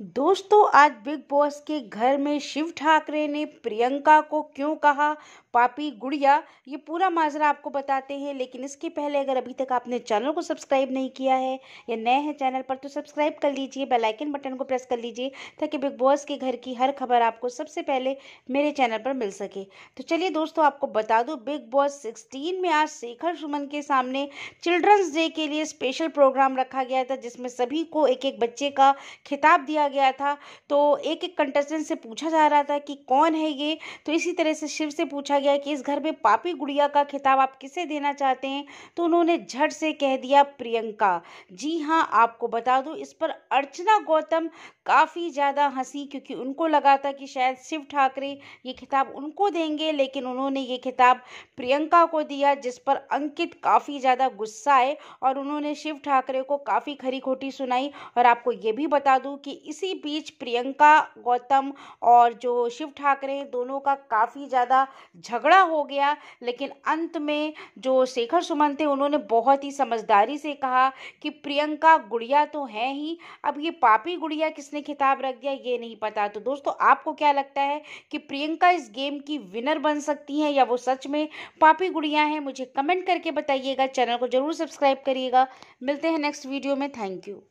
दोस्तों आज big boss के घर में शिव ठाकरे ने प्रियंका को क्यों कहा पापी गुड़िया ये पूरा माजरा आपको बताते हैं लेकिन इसके पहले अगर अभी तक आपने चैनल को सब्सक्राइब नहीं किया है या नए हैं चैनल पर तो सब्सक्राइब कर लीजिए बेल आइकन बटन को प्रेस कर लीजिए ताकि बिग बॉस के घर की हर खबर आपको सबसे पहले मेरे चैनल पर मिल सके तो चलिए दोस्तों आपको बता दूँ बिग बॉस सिक्सटीन में आज शेखर सुमन के सामने चिल्ड्रंस डे के लिए स्पेशल प्रोग्राम रखा गया था जिसमें सभी को एक एक बच्चे का खिताब दिया किया गया था तो एक एक कंटेस्टेंट से पूछा जा रहा था कि कौन है ये तो इसी तरह से शिव से पूछा गया कि इस घर में पापी गुड़िया का खिताब आप किसे देना चाहते हैं तो उन्होंने झट से कह दिया प्रियंका जी हाँ आपको बता दूँ इस पर अर्चना गौतम काफ़ी ज़्यादा हंसी क्योंकि उनको लगा था कि शायद शिव ठाकरे ये खिताब उनको देंगे लेकिन उन्होंने ये खिताब प्रियंका को दिया जिस पर अंकित काफ़ी ज़्यादा गुस्सा आए और उन्होंने शिव ठाकरे को काफ़ी खरी खोटी सुनाई और आपको ये भी बता दूँ कि इस इसी बीच प्रियंका गौतम और जो शिव ठाकरे हैं दोनों का काफ़ी ज़्यादा झगड़ा हो गया लेकिन अंत में जो शेखर सुमन थे उन्होंने बहुत ही समझदारी से कहा कि प्रियंका गुड़िया तो है ही अब ये पापी गुड़िया किसने खिताब रख दिया ये नहीं पता तो दोस्तों आपको क्या लगता है कि प्रियंका इस गेम की विनर बन सकती हैं या वो सच में पापी गुड़िया हैं मुझे कमेंट करके बताइएगा चैनल को ज़रूर सब्सक्राइब करिएगा मिलते हैं नेक्स्ट वीडियो में थैंक यू